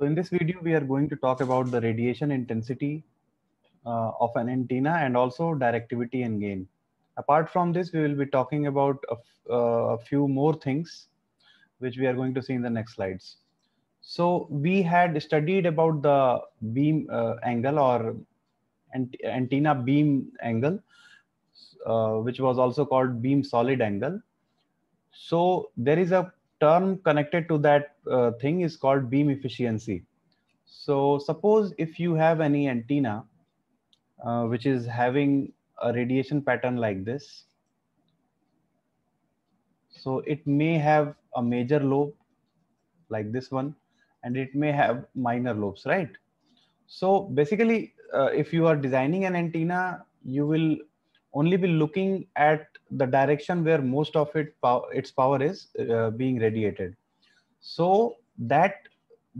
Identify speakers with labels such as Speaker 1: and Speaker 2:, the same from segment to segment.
Speaker 1: So in this video, we are going to talk about the radiation intensity uh, of an antenna and also directivity and gain. Apart from this, we will be talking about a, uh, a few more things, which we are going to see in the next slides. So we had studied about the beam uh, angle or ant antenna beam angle, uh, which was also called beam solid angle. So there is a term connected to that uh, thing is called beam efficiency. So suppose if you have any antenna uh, which is having a radiation pattern like this. So it may have a major lobe like this one and it may have minor lobes, right? So basically, uh, if you are designing an antenna, you will only be looking at the direction where most of it pow its power is uh, being radiated so that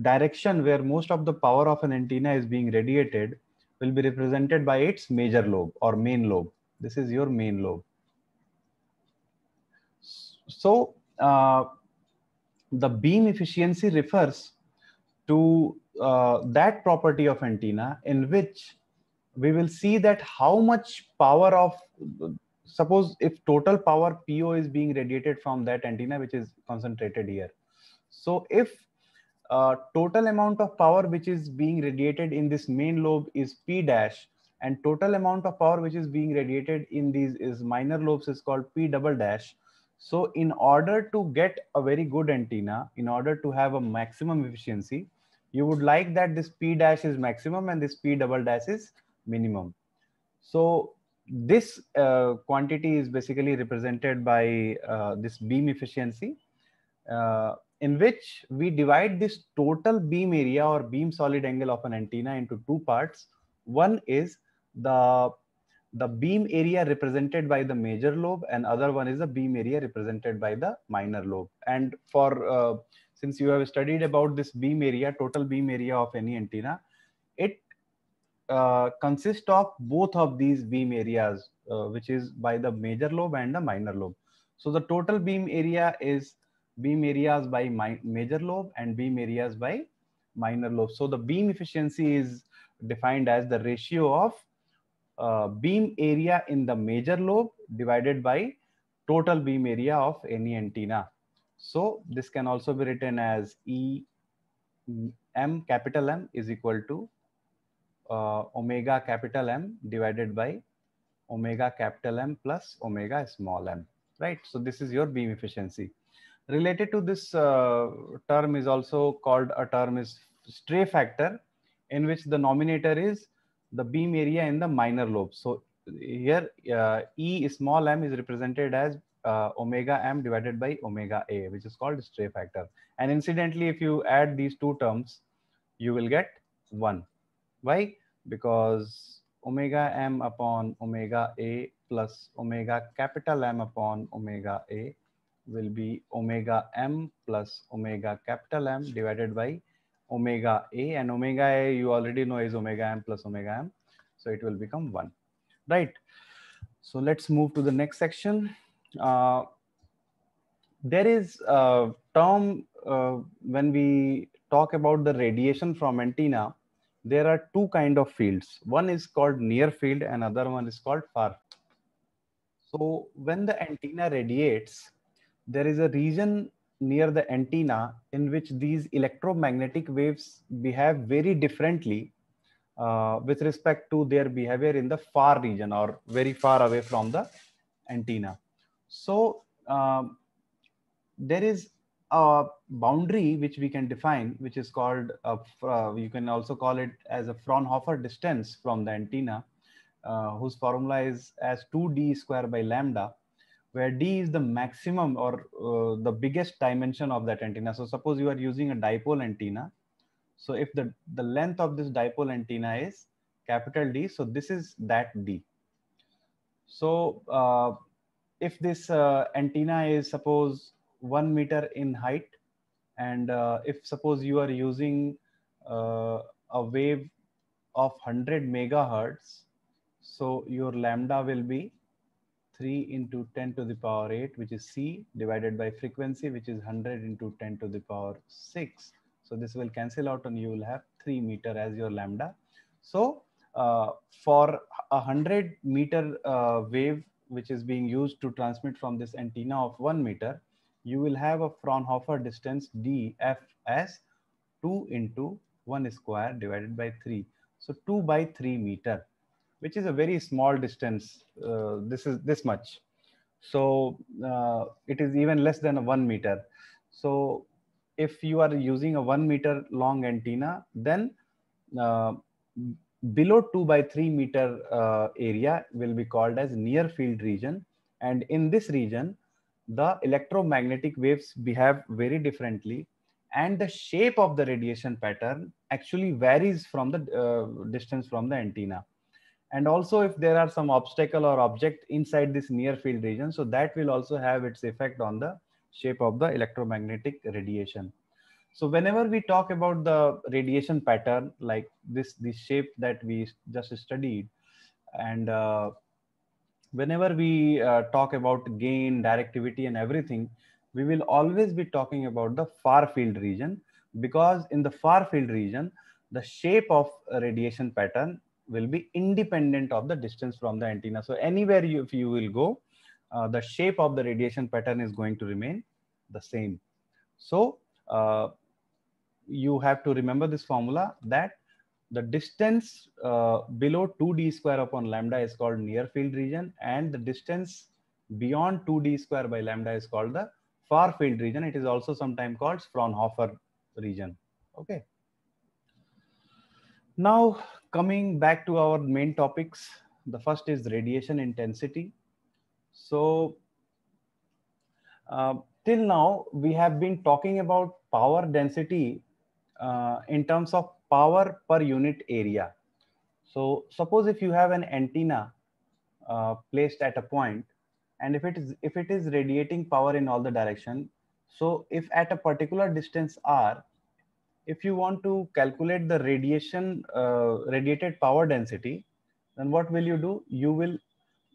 Speaker 1: direction where most of the power of an antenna is being radiated will be represented by its major lobe or main lobe this is your main lobe so uh, the beam efficiency refers to uh, that property of antenna in which we will see that how much power of suppose if total power po is being radiated from that antenna which is concentrated here so if uh, total amount of power which is being radiated in this main lobe is p dash and total amount of power which is being radiated in these is minor lobes is called p double dash so in order to get a very good antenna in order to have a maximum efficiency you would like that this p dash is maximum and this p double dash is minimum so this uh, quantity is basically represented by uh, this beam efficiency uh, in which we divide this total beam area or beam solid angle of an antenna into two parts. One is the, the beam area represented by the major lobe and other one is the beam area represented by the minor lobe. And for uh, since you have studied about this beam area, total beam area of any antenna, uh, consist of both of these beam areas, uh, which is by the major lobe and the minor lobe. So the total beam area is beam areas by major lobe and beam areas by minor lobe. So the beam efficiency is defined as the ratio of uh, beam area in the major lobe divided by total beam area of any antenna. So this can also be written as E M capital M is equal to uh, omega capital M divided by omega capital M plus omega small m, right? So this is your beam efficiency. Related to this uh, term is also called a term is stray factor in which the nominator is the beam area in the minor lobe. So here uh, E small m is represented as uh, omega m divided by omega a, which is called stray factor. And incidentally, if you add these two terms, you will get 1. Why? because omega m upon omega a plus omega capital M upon omega a will be omega m plus omega capital M divided by omega a and omega a you already know is omega m plus omega m. So it will become one, right? So let's move to the next section. Uh, there is a term uh, when we talk about the radiation from antenna, there are two kind of fields. One is called near field, and other one is called far. So when the antenna radiates, there is a region near the antenna in which these electromagnetic waves behave very differently uh, with respect to their behavior in the far region or very far away from the antenna. So uh, there is a boundary which we can define, which is called, a, uh, you can also call it as a Fraunhofer distance from the antenna, uh, whose formula is as 2d square by lambda, where d is the maximum or uh, the biggest dimension of that antenna. So suppose you are using a dipole antenna. So if the, the length of this dipole antenna is capital D, so this is that d. So uh, if this uh, antenna is suppose one meter in height. And uh, if suppose you are using uh, a wave of 100 megahertz, so your lambda will be 3 into 10 to the power 8, which is C divided by frequency, which is 100 into 10 to the power 6. So this will cancel out and you will have 3 meter as your lambda. So uh, for a 100 meter uh, wave, which is being used to transmit from this antenna of 1 meter, you will have a Fraunhofer distance df as 2 into 1 square divided by 3. So 2 by 3 meter, which is a very small distance. Uh, this is this much. So uh, it is even less than a 1 meter. So if you are using a 1 meter long antenna, then uh, below 2 by 3 meter uh, area will be called as near field region. And in this region, the electromagnetic waves behave very differently and the shape of the radiation pattern actually varies from the uh, distance from the antenna and also if there are some obstacle or object inside this near field region so that will also have its effect on the shape of the electromagnetic radiation so whenever we talk about the radiation pattern like this this shape that we just studied and uh, whenever we uh, talk about gain, directivity, and everything, we will always be talking about the far field region because in the far field region, the shape of radiation pattern will be independent of the distance from the antenna. So anywhere you, if you will go, uh, the shape of the radiation pattern is going to remain the same. So uh, you have to remember this formula that the distance uh, below 2d square upon lambda is called near field region and the distance beyond 2d square by lambda is called the far field region. It is also sometimes called Fraunhofer region. Okay. Now coming back to our main topics, the first is radiation intensity. So uh, till now we have been talking about power density uh, in terms of power per unit area. So suppose if you have an antenna uh, placed at a point, and if it is if it is radiating power in all the direction, so if at a particular distance r, if you want to calculate the radiation uh, radiated power density, then what will you do? You will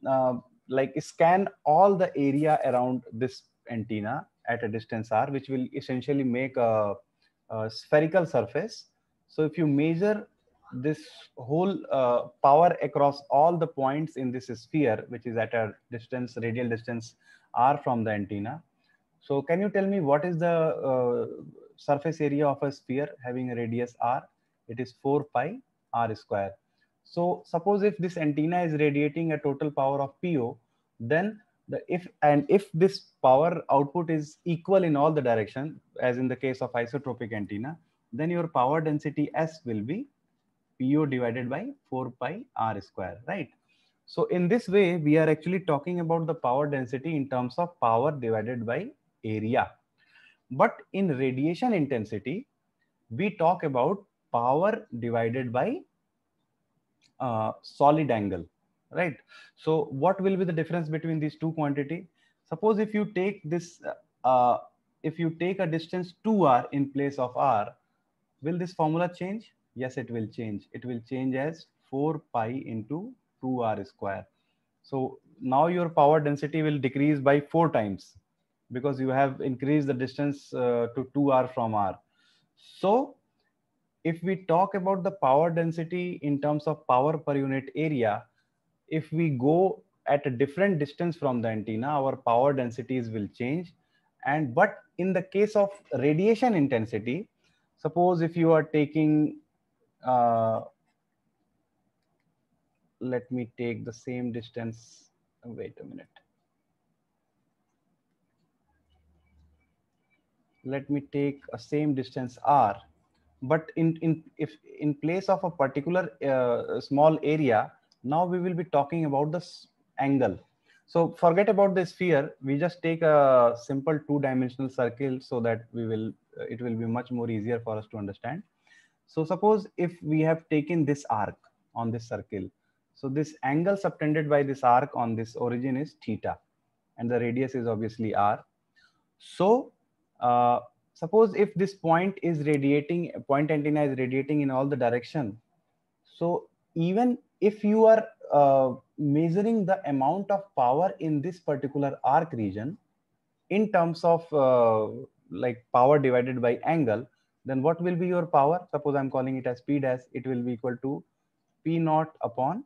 Speaker 1: uh, like scan all the area around this antenna at a distance r, which will essentially make a, a spherical surface so if you measure this whole uh, power across all the points in this sphere, which is at a distance, radial distance r from the antenna. So can you tell me what is the uh, surface area of a sphere having a radius r? It is 4 pi r square. So suppose if this antenna is radiating a total power of PO, then the if and if this power output is equal in all the direction, as in the case of isotropic antenna, then your power density S will be PU divided by 4 pi R square, right? So in this way, we are actually talking about the power density in terms of power divided by area. But in radiation intensity, we talk about power divided by uh, solid angle, right? So what will be the difference between these two quantity? Suppose if you take this, uh, if you take a distance 2r in place of r, Will this formula change? Yes, it will change. It will change as 4 pi into 2r square. So now your power density will decrease by four times because you have increased the distance uh, to 2r from r. So if we talk about the power density in terms of power per unit area, if we go at a different distance from the antenna, our power densities will change. And but in the case of radiation intensity, Suppose if you are taking, uh, let me take the same distance. Wait a minute. Let me take a same distance r, but in, in if in place of a particular uh, small area, now we will be talking about the angle so forget about the sphere. We just take a simple two-dimensional circle so that we will uh, it will be much more easier for us to understand. So suppose if we have taken this arc on this circle, so this angle subtended by this arc on this origin is theta and the radius is obviously r. So uh, suppose if this point is radiating, point antenna is radiating in all the direction. So even if you are uh, measuring the amount of power in this particular arc region in terms of uh, like power divided by angle, then what will be your power? Suppose I'm calling it as P dash, it will be equal to P naught upon.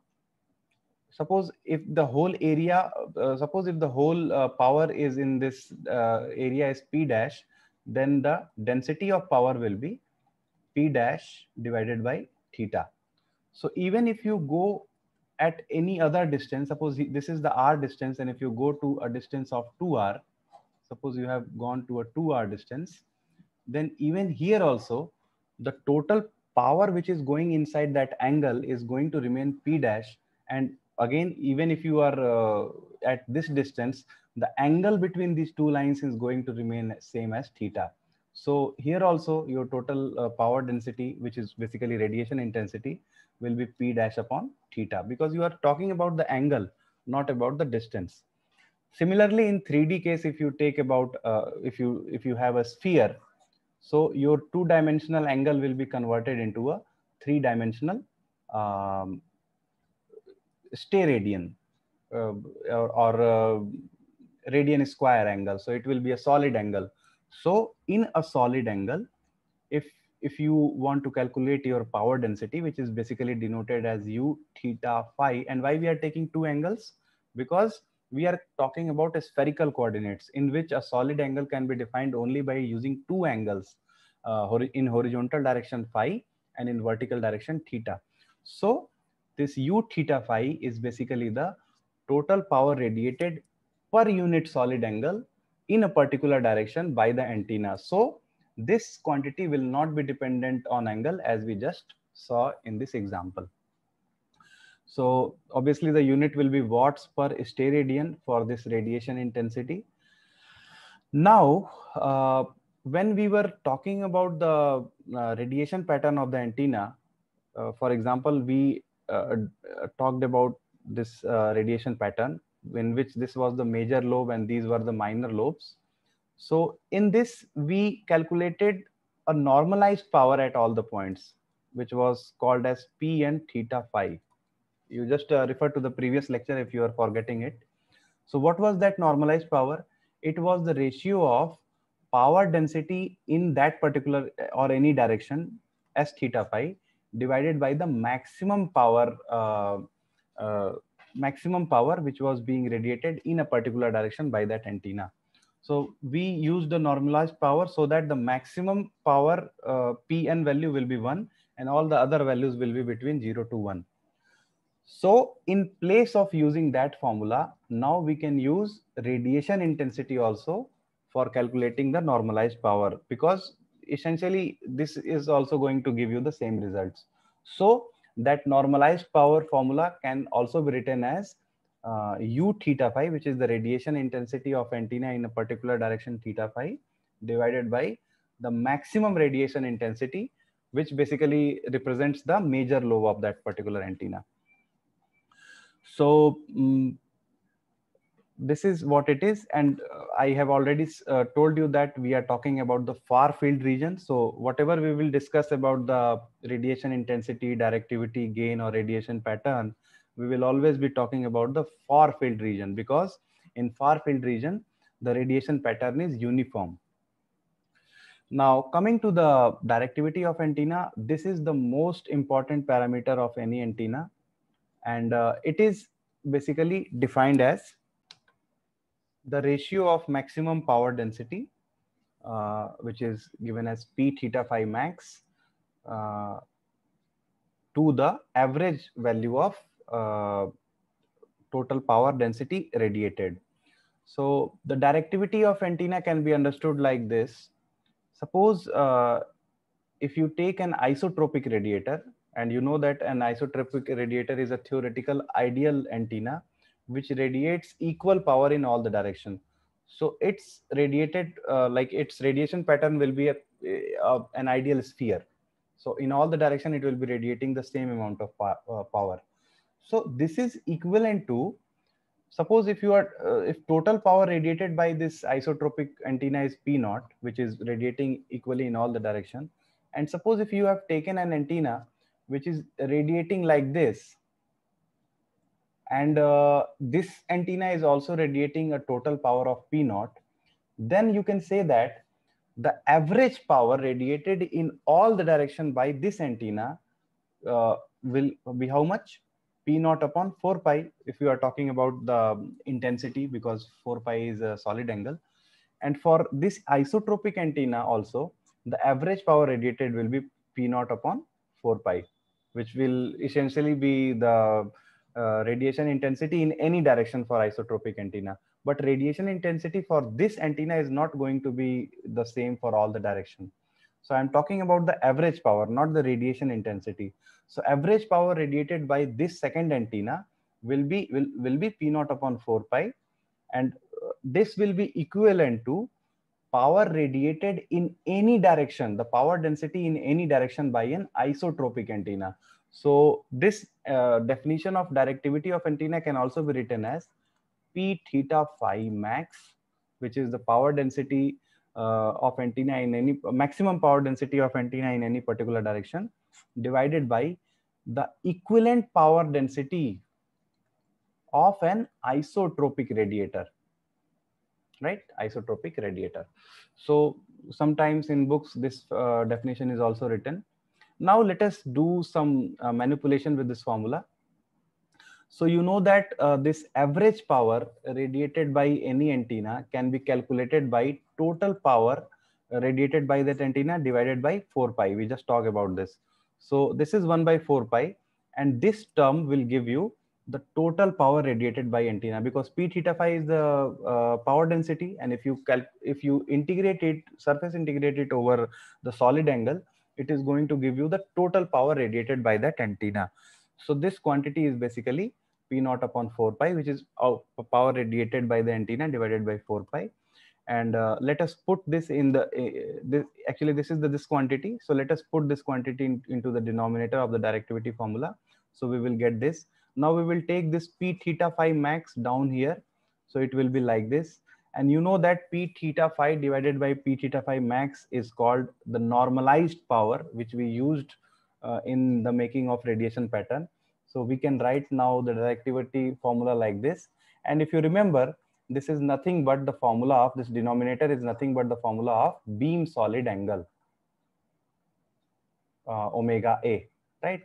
Speaker 1: Suppose if the whole area, uh, suppose if the whole uh, power is in this uh, area is P dash, then the density of power will be P dash divided by theta. So even if you go at any other distance, suppose this is the r distance, and if you go to a distance of 2r, suppose you have gone to a 2r distance, then even here also, the total power which is going inside that angle is going to remain p dash. And again, even if you are uh, at this distance, the angle between these two lines is going to remain same as theta. So here also your total uh, power density, which is basically radiation intensity, will be P dash upon theta because you are talking about the angle, not about the distance. Similarly, in 3D case, if you take about, uh, if you if you have a sphere, so your two dimensional angle will be converted into a three dimensional um, stay radian uh, or, or uh, radian square angle. So it will be a solid angle so in a solid angle, if if you want to calculate your power density, which is basically denoted as u, theta, phi, and why we are taking two angles? Because we are talking about spherical coordinates in which a solid angle can be defined only by using two angles uh, in horizontal direction phi and in vertical direction theta. So this u theta phi is basically the total power radiated per unit solid angle in a particular direction by the antenna. So this quantity will not be dependent on angle as we just saw in this example. So obviously the unit will be watts per steradian for this radiation intensity. Now, uh, when we were talking about the uh, radiation pattern of the antenna, uh, for example, we uh, uh, talked about this uh, radiation pattern in which this was the major lobe and these were the minor lobes. So in this, we calculated a normalized power at all the points, which was called as P and theta phi. You just uh, refer to the previous lecture if you are forgetting it. So what was that normalized power? It was the ratio of power density in that particular or any direction as theta phi divided by the maximum power uh, uh, maximum power which was being radiated in a particular direction by that antenna. So we use the normalized power so that the maximum power uh, Pn value will be 1 and all the other values will be between 0 to 1. So in place of using that formula, now we can use radiation intensity also for calculating the normalized power because essentially this is also going to give you the same results. So that normalized power formula can also be written as uh, u theta phi, which is the radiation intensity of antenna in a particular direction theta phi divided by the maximum radiation intensity, which basically represents the major lobe of that particular antenna. So um, this is what it is and uh, i have already uh, told you that we are talking about the far field region so whatever we will discuss about the radiation intensity directivity gain or radiation pattern we will always be talking about the far field region because in far field region the radiation pattern is uniform now coming to the directivity of antenna this is the most important parameter of any antenna and uh, it is basically defined as the ratio of maximum power density, uh, which is given as P theta phi max, uh, to the average value of uh, total power density radiated. So the directivity of antenna can be understood like this. Suppose uh, if you take an isotropic radiator, and you know that an isotropic radiator is a theoretical ideal antenna, which radiates equal power in all the direction so it's radiated uh, like its radiation pattern will be a, a, an ideal sphere so in all the direction it will be radiating the same amount of uh, power so this is equivalent to suppose if you are uh, if total power radiated by this isotropic antenna is p naught which is radiating equally in all the direction and suppose if you have taken an antenna which is radiating like this and uh, this antenna is also radiating a total power of p naught then you can say that the average power radiated in all the direction by this antenna uh, will be how much p naught upon 4 pi if you are talking about the intensity because 4 pi is a solid angle and for this isotropic antenna also the average power radiated will be p naught upon 4 pi which will essentially be the uh, radiation intensity in any direction for isotropic antenna but radiation intensity for this antenna is not going to be the same for all the direction so i'm talking about the average power not the radiation intensity so average power radiated by this second antenna will be will, will be p naught upon 4 pi and uh, this will be equivalent to power radiated in any direction the power density in any direction by an isotropic antenna so this uh, definition of directivity of antenna can also be written as P theta phi max, which is the power density uh, of antenna in any maximum power density of antenna in any particular direction divided by the equivalent power density of an isotropic radiator right isotropic radiator so sometimes in books this uh, definition is also written now let us do some uh, manipulation with this formula. So you know that uh, this average power radiated by any antenna can be calculated by total power radiated by that antenna divided by 4 pi. We just talked about this. So this is 1 by 4 pi and this term will give you the total power radiated by antenna because p theta phi is the uh, power density and if you if you integrate it surface integrate it over the solid angle it is going to give you the total power radiated by that antenna. So this quantity is basically P naught upon 4 pi, which is power radiated by the antenna divided by 4 pi. And uh, let us put this in the, uh, this, actually this is the this quantity. So let us put this quantity in, into the denominator of the directivity formula. So we will get this. Now we will take this P theta phi max down here. So it will be like this. And you know that P theta phi divided by P theta phi max is called the normalized power, which we used uh, in the making of radiation pattern. So we can write now the directivity formula like this. And if you remember, this is nothing but the formula of this denominator is nothing but the formula of beam solid angle uh, omega A, right?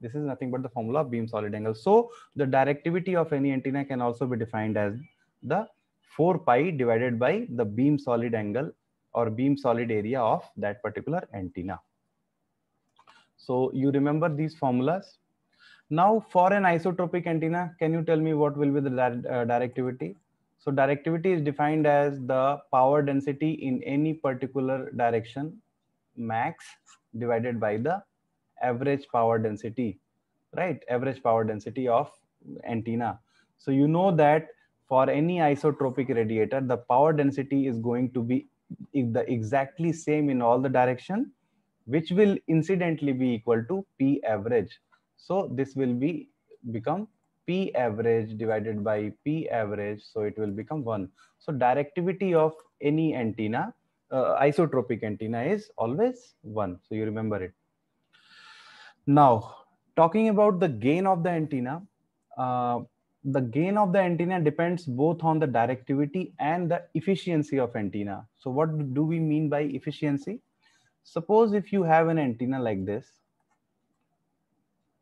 Speaker 1: This is nothing but the formula of beam solid angle. So the directivity of any antenna can also be defined as the 4 pi divided by the beam solid angle or beam solid area of that particular antenna. So you remember these formulas. Now for an isotropic antenna, can you tell me what will be the uh, directivity? So directivity is defined as the power density in any particular direction max divided by the average power density, right? Average power density of antenna. So you know that for any isotropic radiator, the power density is going to be the exactly same in all the direction, which will incidentally be equal to P average. So this will be become P average divided by P average. So it will become one. So directivity of any antenna, uh, isotropic antenna is always one. So you remember it. Now, talking about the gain of the antenna, uh, the gain of the antenna depends both on the directivity and the efficiency of antenna. So what do we mean by efficiency? Suppose if you have an antenna like this,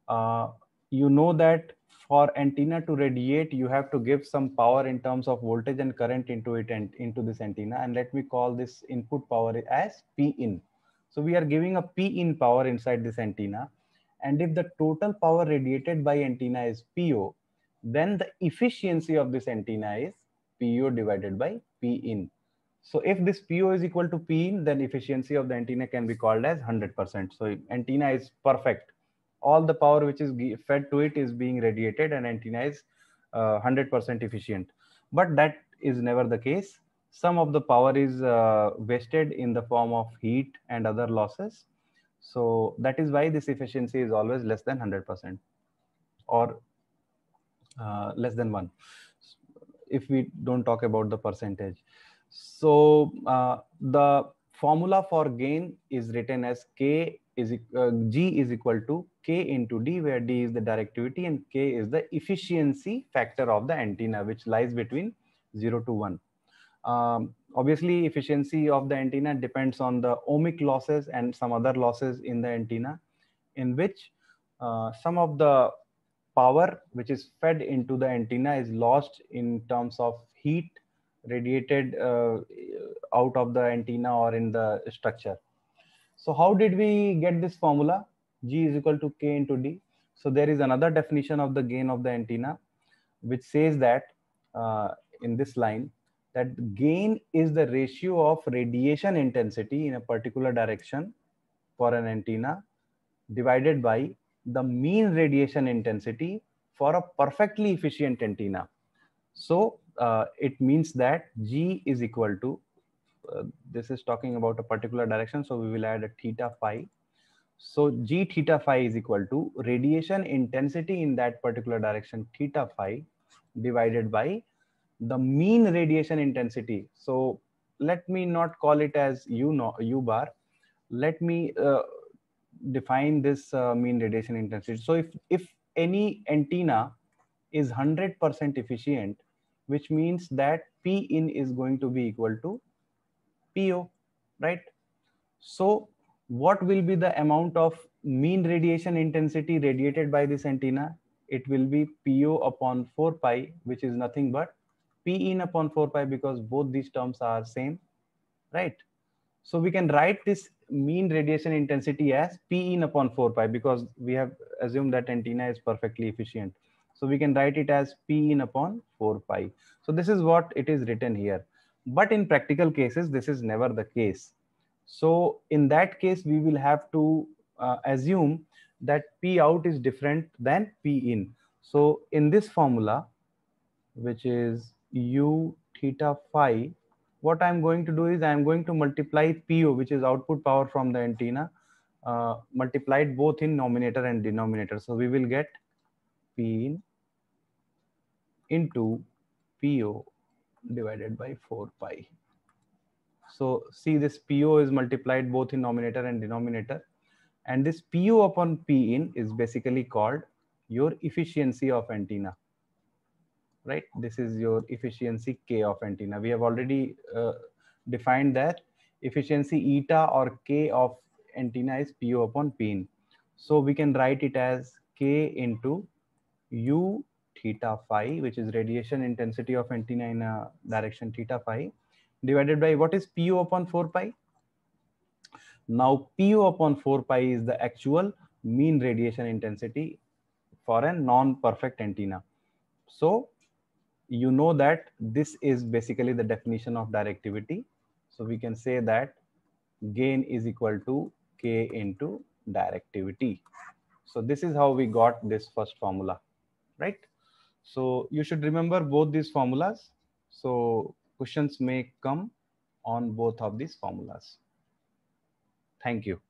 Speaker 1: uh, you know that for antenna to radiate, you have to give some power in terms of voltage and current into it and into this antenna. And let me call this input power as P in. So we are giving a P in power inside this antenna. And if the total power radiated by antenna is PO, then the efficiency of this antenna is PO divided by P in. So if this PO is equal to P in, then efficiency of the antenna can be called as 100%. So antenna is perfect. All the power which is fed to it is being radiated and antenna is 100% uh, efficient. But that is never the case. Some of the power is uh, wasted in the form of heat and other losses. So that is why this efficiency is always less than 100% or uh, less than one if we don't talk about the percentage so uh, the formula for gain is written as k is uh, g is equal to k into d where d is the directivity and k is the efficiency factor of the antenna which lies between 0 to 1 um, obviously efficiency of the antenna depends on the ohmic losses and some other losses in the antenna in which uh, some of the power which is fed into the antenna is lost in terms of heat radiated uh, out of the antenna or in the structure. So how did we get this formula? G is equal to K into D. So there is another definition of the gain of the antenna, which says that uh, in this line, that gain is the ratio of radiation intensity in a particular direction for an antenna divided by the mean radiation intensity for a perfectly efficient antenna. So uh, it means that G is equal to, uh, this is talking about a particular direction. So we will add a theta phi. So G theta phi is equal to radiation intensity in that particular direction theta phi divided by the mean radiation intensity. So let me not call it as U, no, U bar. Let me uh, define this uh, mean radiation intensity. So if, if any antenna is 100% efficient, which means that P in is going to be equal to PO, right? So what will be the amount of mean radiation intensity radiated by this antenna? It will be PO upon 4 pi, which is nothing but P in upon 4 pi because both these terms are same, right? So we can write this mean radiation intensity as P in upon 4 pi because we have assumed that antenna is perfectly efficient. So we can write it as P in upon 4 pi. So this is what it is written here. But in practical cases, this is never the case. So in that case, we will have to uh, assume that P out is different than P in. So in this formula, which is U theta phi what I'm going to do is I'm going to multiply PO, which is output power from the antenna, uh, multiplied both in numerator and denominator. So we will get P in into PO divided by 4 pi. So see this PO is multiplied both in numerator and denominator. And this PO upon P in is basically called your efficiency of antenna right? This is your efficiency K of antenna. We have already uh, defined that efficiency eta or K of antenna is PO upon pin. So we can write it as K into U theta phi, which is radiation intensity of antenna in a direction theta phi, divided by what is PO upon 4 pi? Now PO upon 4 pi is the actual mean radiation intensity for a non-perfect antenna. So you know that this is basically the definition of directivity. So we can say that gain is equal to K into directivity. So this is how we got this first formula, right? So you should remember both these formulas. So questions may come on both of these formulas. Thank you.